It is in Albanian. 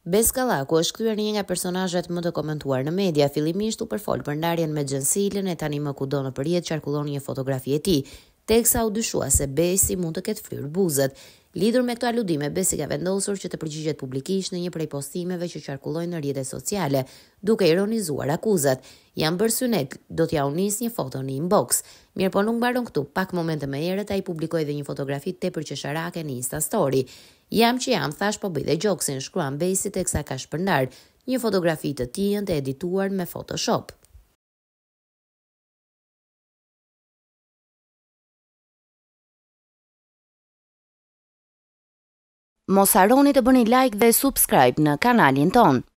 Beskallaku është kthyer një nga personazhet më të komentuar në media. Fillimisht u përfol për ndarjen me Xhensilën e tani më kudo në përjet qarkullon një fotografi e tij, teksa u dyshua se Besi mund të ketë fryr buzët. Lidhur me këto aludime, Besi ka vendosur që të përgjigjet publikisht në një prej postimeve që qarkullojnë në rrjetet sociale, duke ironizuar akuzat. Jam bërë synet, do t'ja unis një foto në inbox. Mirë po nuk mbaron këtu, pak momente më herët ai publikoi edhe një fotografi tepër qesharake në Insta Story. Jam që jam, thash po bëj dhe gjoksin, shkruan besit e kësa ka shpërndar, një fotografi të tijën të edituar me Photoshop. Mos haroni të bëni like dhe subscribe në kanalin tonë.